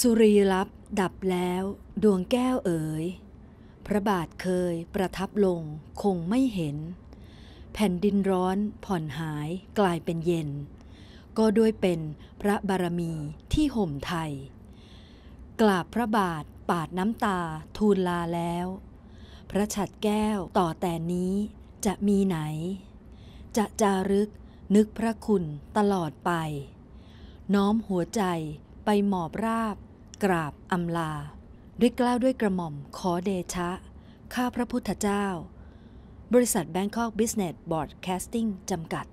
สุรีลับ ดับแล้วดวงแก้วเอ๋ย พระบาทเคยประทับลงคงไม่เห็น แผ่นดินร้อนผ่อนหายกลายเป็นเย็น ก็ด้วยเป็นพระบารมีที่ห่มไทยกราบพระบาทปาดน้ำตาทูลลาแล้ว พระฉัดแก้วต่อแต่นี้จะมีไหน จะจารึกนึกพระคุณตลอดไป น้อมหัวใจไปหมอบราบกราบอำลา ด้วยกล้าวด้วยกระหม่อม ขอเดชะ ข้าพระพุทธเจ้า บริษัท Bangkok Business Broadcasting จำกัด